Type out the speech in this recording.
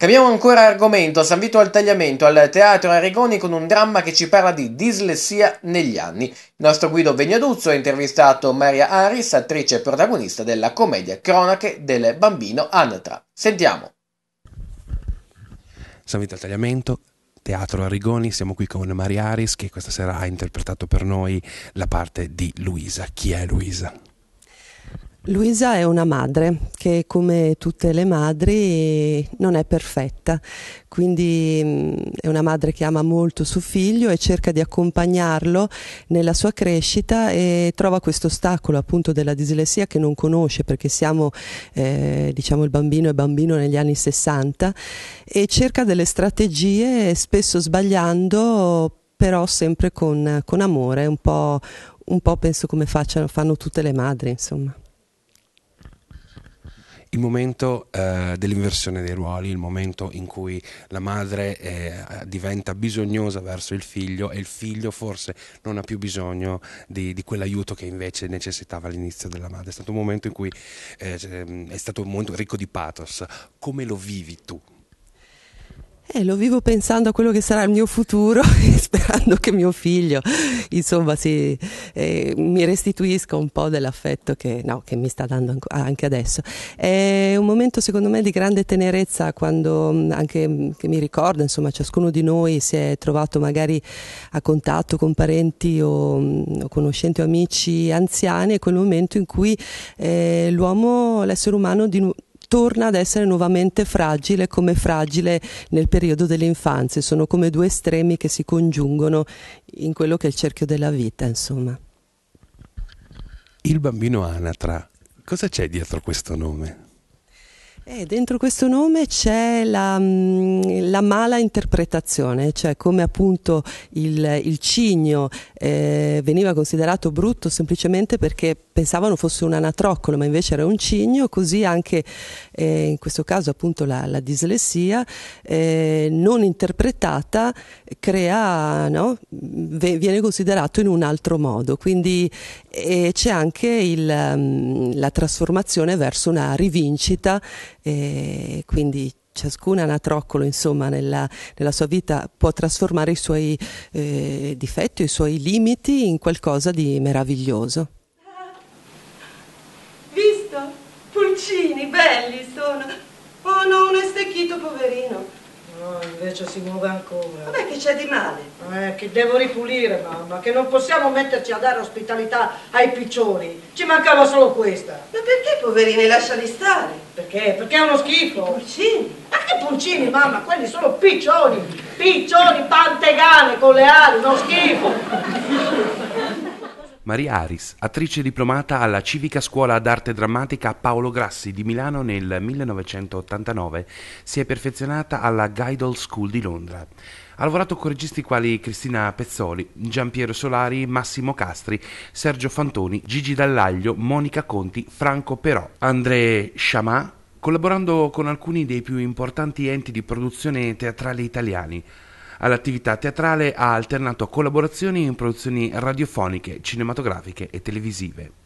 Cambiamo ancora argomento, San Vito al Tagliamento, al Teatro Arrigoni con un dramma che ci parla di dislessia negli anni. Il nostro Guido Vegnaduzzo ha intervistato Maria Aris, attrice e protagonista della commedia Cronache del bambino Anatra. Sentiamo. San Vito al Tagliamento, Teatro Arrigoni, siamo qui con Maria Aris che questa sera ha interpretato per noi la parte di Luisa. Chi è Luisa? Luisa è una madre che come tutte le madri non è perfetta, quindi mm, è una madre che ama molto suo figlio e cerca di accompagnarlo nella sua crescita e trova questo ostacolo appunto della dislessia che non conosce perché siamo eh, diciamo il bambino e bambino negli anni 60 e cerca delle strategie spesso sbagliando però sempre con, con amore, un po', un po' penso come facciano, fanno tutte le madri insomma il momento eh, dell'inversione dei ruoli, il momento in cui la madre eh, diventa bisognosa verso il figlio e il figlio forse non ha più bisogno di, di quell'aiuto che invece necessitava all'inizio della madre. È stato un momento in cui eh, è stato molto ricco di pathos. Come lo vivi tu? Eh, lo vivo pensando a quello che sarà il mio futuro e sperando che mio figlio, insomma, si, eh, mi restituisca un po' dell'affetto che, no, che, mi sta dando anche adesso. È un momento, secondo me, di grande tenerezza quando mm, anche mm, che mi ricorda, insomma, ciascuno di noi si è trovato magari a contatto con parenti o, mm, o conoscenti o amici anziani, è quel momento in cui eh, l'uomo, l'essere umano di, torna ad essere nuovamente fragile come fragile nel periodo dell'infanzia, sono come due estremi che si congiungono in quello che è il cerchio della vita, insomma. Il bambino anatra, cosa c'è dietro questo nome? Eh, dentro questo nome c'è la, mm, la, mala interpretazione, cioè come appunto il, il cigno eh, veniva considerato brutto semplicemente perché pensavano fosse un anatroccolo, ma invece era un cigno, così anche eh, in questo caso appunto la, la dislessia eh, non interpretata crea, no? v- viene considerato in un altro modo, quindi eh, c'è anche il, mm, la trasformazione verso una rivincita e quindi ciascun anatroccolo insomma, nella, nella, sua vita può trasformare i suoi eh, difetti, i suoi limiti in qualcosa di meraviglioso. visto? Pulcini, belli sono. Oh no, uno è stecchito, poverino. No, invece si muove ancora. Vabbè, che c'è di male? Eh, che devo ripulire, mamma, che non possiamo metterci a dare ospitalità ai piccioni. Ci mancava solo questa. Ma perché, poverini, lasciali stare? Perché? Perché è uno schifo. I pulcini. Ma che pulcini, mamma? Quelli sono piccioni. Piccioni pantegane con le ali, uno schifo. Maria Aris, attrice diplomata alla Civica Scuola d'Arte Drammatica Paolo Grassi di Milano nel 1989, si è perfezionata alla Guidel School di Londra. Ha lavorato con registi quali Cristina Pezzoli, Giampiero Solari, Massimo Castri, Sergio Fantoni, Gigi Dallaglio, Monica Conti, Franco Però, André Chamat, collaborando con alcuni dei più importanti enti di produzione teatrale italiani, All'attività teatrale ha alternato collaborazioni in produzioni radiofoniche, cinematografiche e televisive.